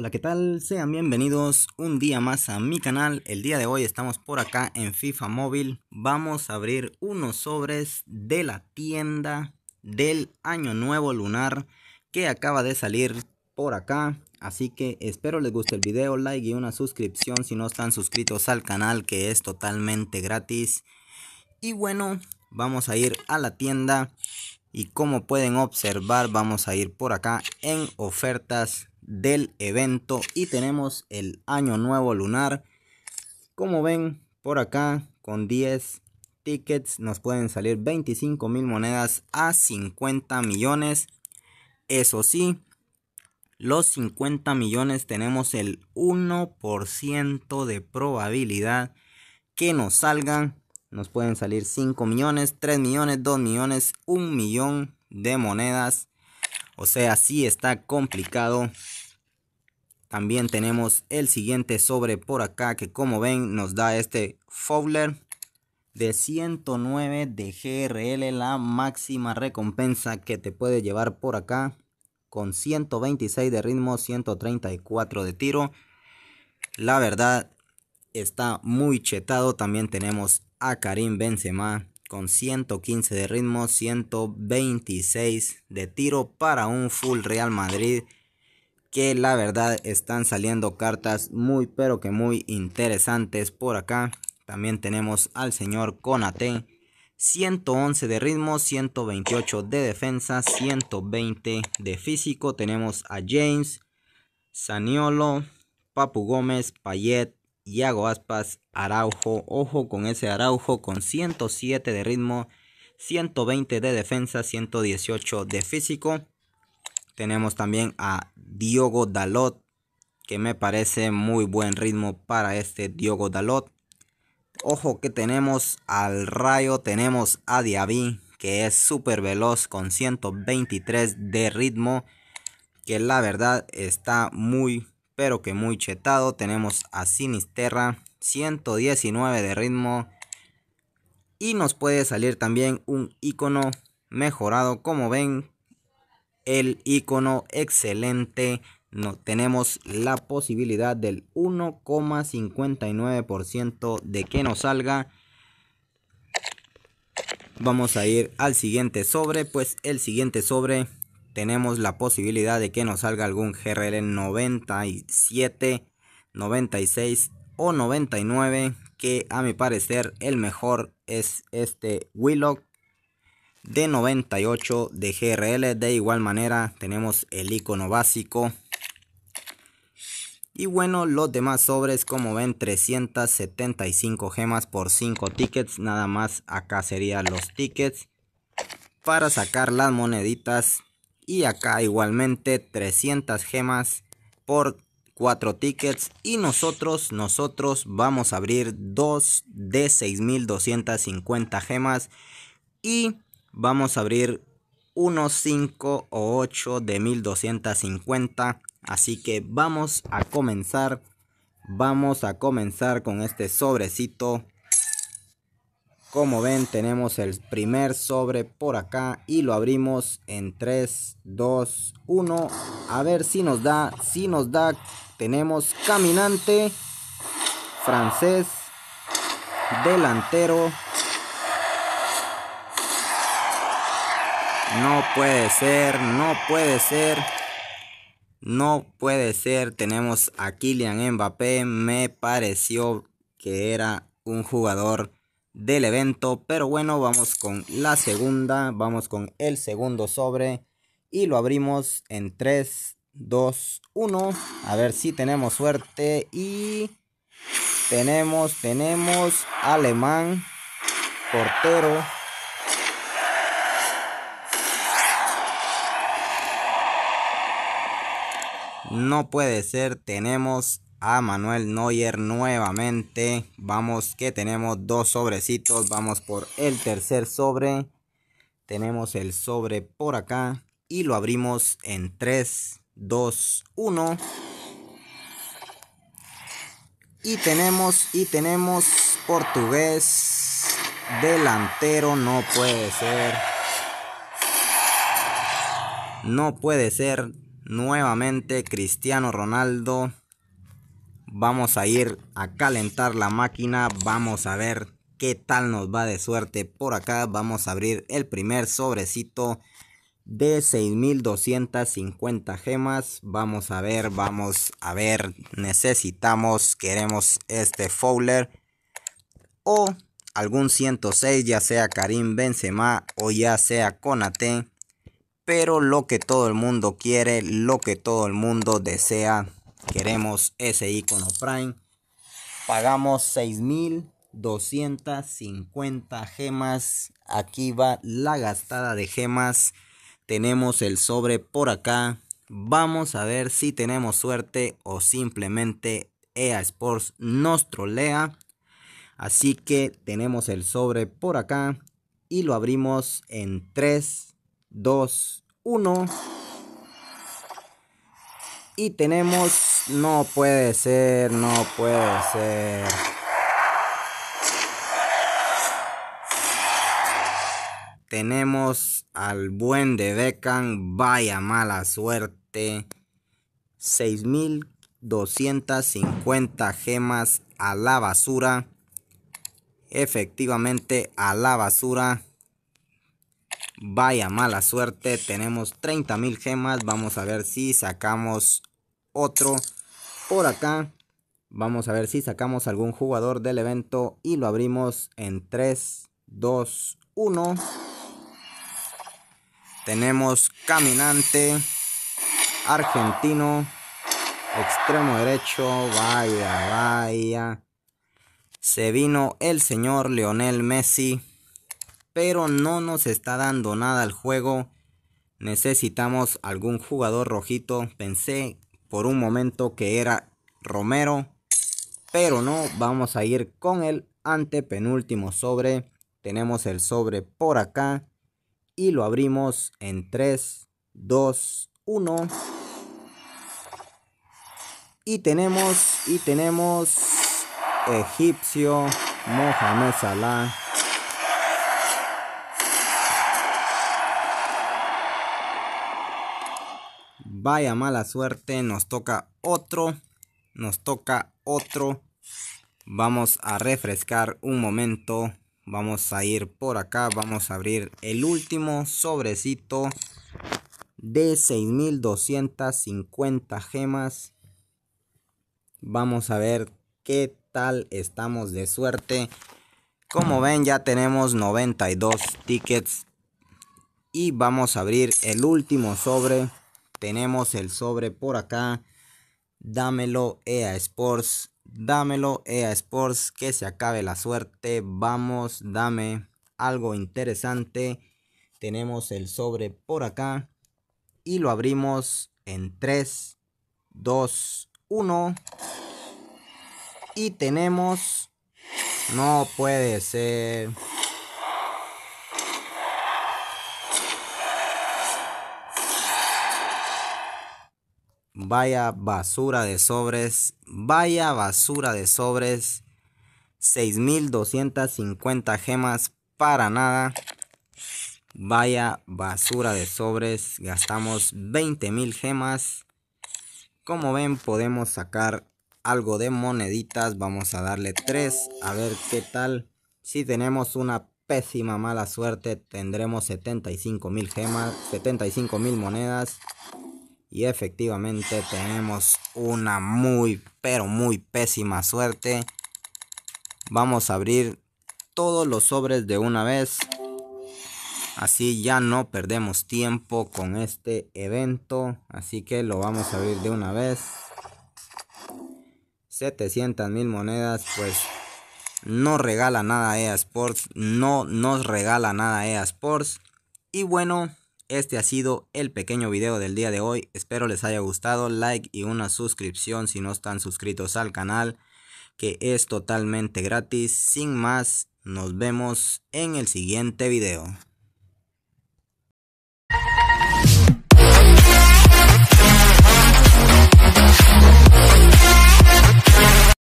hola, ¿qué tal? Sean bienvenidos un día más a mi canal. El día de hoy estamos por acá en FIFA Móvil. Vamos a abrir unos sobres de la tienda del Año Nuevo Lunar que acaba de salir por acá. Así que espero les guste el video, like y una suscripción si no están suscritos al canal que es totalmente gratis. Y bueno, vamos a ir a la tienda. Y como pueden observar, vamos a ir por acá en ofertas del evento y tenemos el año nuevo lunar. Como ven por acá con 10 tickets nos pueden salir 25 mil monedas a 50 millones. Eso sí, los 50 millones tenemos el 1% de probabilidad que nos salgan. Nos pueden salir 5 millones, 3 millones, 2 millones, 1 millón de monedas. O sea, si está complicado también tenemos el siguiente sobre por acá que como ven nos da este Fowler de 109 de GRL, la máxima recompensa que te puede llevar por acá con 126 de ritmo, 134 de tiro. La verdad está muy chetado. También tenemos a Karim Benzema con 115 de ritmo, 126 de tiro para un full Real Madrid que la verdad están saliendo cartas muy pero que muy interesantes por acá. También tenemos al señor Conate, 111 de ritmo, 128 de defensa, 120 de físico. Tenemos a James, Saniolo, Papu Gómez, Payet, Iago Aspas, Araujo. Ojo con ese Araujo con 107 de ritmo, 120 de defensa, 118 de físico. Tenemos también a Diogo Dalot, que me parece muy buen ritmo para este Diogo Dalot. Ojo que tenemos al Rayo, tenemos a Diabí que es súper veloz con 123 de ritmo, que la verdad está muy, pero que muy chetado. Tenemos a Sinisterra, 119 de ritmo. Y nos puede salir también un icono mejorado, como ven, el icono excelente no, tenemos la posibilidad del 1,59% de que nos salga. Vamos a ir al siguiente sobre, pues el siguiente sobre tenemos la posibilidad de que nos salga algún GRL 97, 96 o 99, que a mi parecer el mejor es este Willock de 98 de GRL. De igual manera tenemos el icono básico. Y bueno, los demás sobres como ven 375 gemas por 5 tickets. Nada más acá serían los tickets para sacar las moneditas. Y acá igualmente 300 gemas por 4 tickets. Y nosotros, nosotros vamos a abrir dos de 6250 gemas. Y vamos a abrir unos 5 o 8 de 1250. Así que vamos a comenzar. Vamos a comenzar con este sobrecito. Como ven tenemos el primer sobre por acá y lo abrimos en 3, 2, 1. A ver si nos da, si nos da. Tenemos caminante, francés, delantero, No puede ser, no puede ser. No puede ser. Tenemos a Kylian Mbappé. Me pareció que era un jugador del evento. Pero bueno, vamos con la segunda. Vamos con el segundo sobre. Y lo abrimos en 3, 2, 1. A ver si tenemos suerte. Y tenemos, tenemos alemán, portero. No puede ser, tenemos a Manuel Neuer nuevamente. Vamos que tenemos dos sobrecitos, vamos por el tercer sobre. Tenemos el sobre por acá y lo abrimos en 3, 2, 1. Y tenemos, y tenemos portugués delantero, no puede ser. No puede ser, nuevamente Cristiano Ronaldo. Vamos a ir a calentar la máquina. Vamos a ver qué tal nos va de suerte. Por acá vamos a abrir el primer sobrecito de 6250 gemas. Vamos a ver, vamos a ver. Necesitamos, queremos este Fowler o algún 106, ya sea Karim Benzema o ya sea conate pero lo que todo el mundo quiere, lo que todo el mundo desea. Queremos ese icono Prime. Pagamos 6250 gemas. Aquí va la gastada de gemas. Tenemos el sobre por acá. Vamos a ver si tenemos suerte o simplemente EA Sports nos trolea. Así que tenemos el sobre por acá y lo abrimos en 3, 2, 1. Y tenemos... No puede ser, no puede ser. Tenemos al buen de Vaya mala suerte. 6.250 gemas a la basura. Efectivamente a la basura. Vaya mala suerte, tenemos 30.000 gemas. Vamos a ver si sacamos otro por acá. Vamos a ver si sacamos algún jugador del evento y lo abrimos en 3, 2, 1. Tenemos caminante, argentino, extremo derecho, vaya, vaya. Se vino el señor Lionel Messi pero no nos está dando nada al juego. Necesitamos algún jugador rojito. Pensé por un momento que era Romero, pero no, vamos a ir con el antepenúltimo sobre. Tenemos el sobre por acá y lo abrimos en 3, 2, 1. Y tenemos, y tenemos Egipcio Mohamed Salah Vaya mala suerte, nos toca otro, nos toca otro. Vamos a refrescar un momento. Vamos a ir por acá, vamos a abrir el último sobrecito de 6250 gemas. Vamos a ver qué tal estamos de suerte. Como ven ya tenemos 92 tickets y vamos a abrir el último sobre. Tenemos el sobre por acá. Dámelo EA Sports. Dámelo EA Sports. Que se acabe la suerte. Vamos, dame algo interesante. Tenemos el sobre por acá. Y lo abrimos en 3, 2, 1. Y tenemos... No puede ser. Vaya basura de sobres. Vaya basura de sobres. 6.250 gemas para nada. Vaya basura de sobres. Gastamos 20.000 gemas. Como ven podemos sacar algo de moneditas. Vamos a darle 3. A ver qué tal. Si tenemos una pésima mala suerte tendremos 75.000 gemas. 75.000 monedas. Y efectivamente tenemos una muy, pero muy pésima suerte. Vamos a abrir todos los sobres de una vez. Así ya no perdemos tiempo con este evento. Así que lo vamos a abrir de una vez. 700 mil monedas. Pues no regala nada EA Sports. No nos regala nada EA Sports. Y bueno, este ha sido el pequeño video del día de hoy. Espero les haya gustado. Like y una suscripción si no están suscritos al canal, que es totalmente gratis. Sin más, nos vemos en el siguiente video.